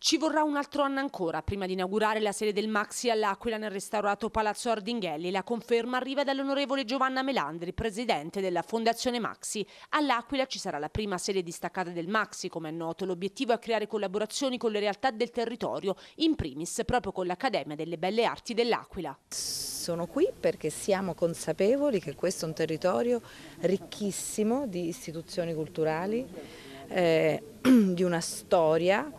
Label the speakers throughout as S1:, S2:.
S1: Ci vorrà un altro anno ancora prima di inaugurare la sede del Maxi all'Aquila nel restaurato Palazzo Ardinghelli. La conferma arriva dall'onorevole Giovanna Melandri, presidente della Fondazione Maxi. All'Aquila ci sarà la prima sede distaccata del Maxi, come è noto. L'obiettivo è creare collaborazioni con le realtà del territorio, in primis proprio con l'Accademia delle Belle Arti dell'Aquila sono
S2: qui perché siamo consapevoli che questo è un territorio ricchissimo di istituzioni culturali, eh, di una storia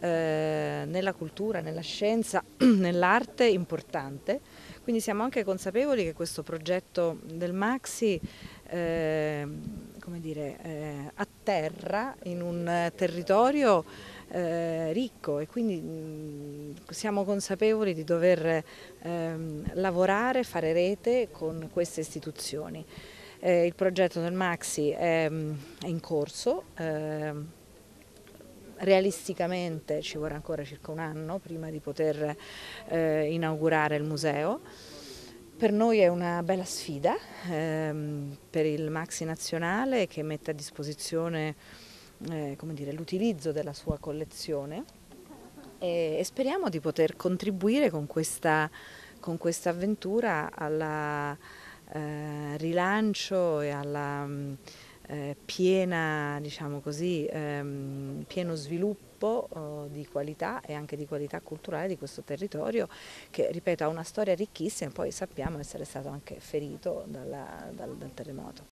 S2: eh, nella cultura, nella scienza, nell'arte importante. Quindi siamo anche consapevoli che questo progetto del Maxi eh, come dire, eh, atterra in un territorio eh, ricco e quindi mh, mm, siamo consapevoli di dover ehm, lavorare, fare rete con queste istituzioni. Eh, il progetto del Maxi è, mm, è in corso. Ehm, realisticamente ci vorrà ancora circa un anno prima di poter eh, inaugurare il museo. Per noi è una bella sfida ehm, per il Maxi Nazionale che mette a disposizione eh, l'utilizzo della sua collezione e, e, speriamo di poter contribuire con questa, con questa avventura al eh, rilancio e alla mm, piena, diciamo così, ehm, pieno sviluppo eh, di qualità e anche di qualità culturale di questo territorio che, ripeto, ha una storia ricchissima e poi sappiamo essere stato anche ferito dalla, dal, dal terremoto.